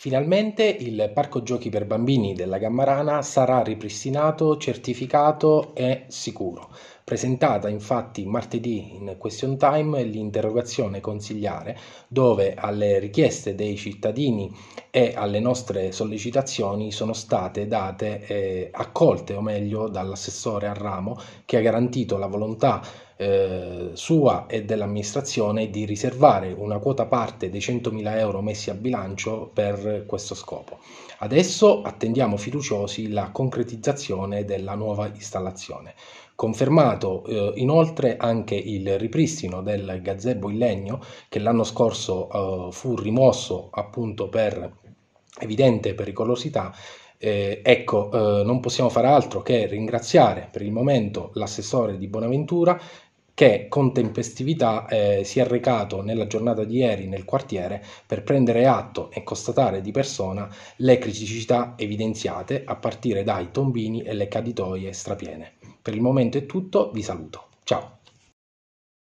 Finalmente il parco giochi per bambini della Gammarana sarà ripristinato, certificato e sicuro. Presentata infatti martedì in question time l'interrogazione consigliare dove alle richieste dei cittadini e alle nostre sollecitazioni sono state date eh, accolte o meglio dall'assessore al ramo che ha garantito la volontà eh, sua e dell'amministrazione di riservare una quota parte dei 100.000 euro messi a bilancio per questo scopo. Adesso attendiamo fiduciosi la concretizzazione della nuova installazione. Confermata confermato eh, inoltre anche il ripristino del gazebo in legno che l'anno scorso eh, fu rimosso appunto per evidente pericolosità eh, ecco, eh, non possiamo fare altro che ringraziare per il momento l'assessore di Bonaventura che con tempestività eh, si è recato nella giornata di ieri nel quartiere per prendere atto e constatare di persona le criticità evidenziate a partire dai tombini e le caditoie strapiene. Per il momento è tutto, vi saluto. Ciao!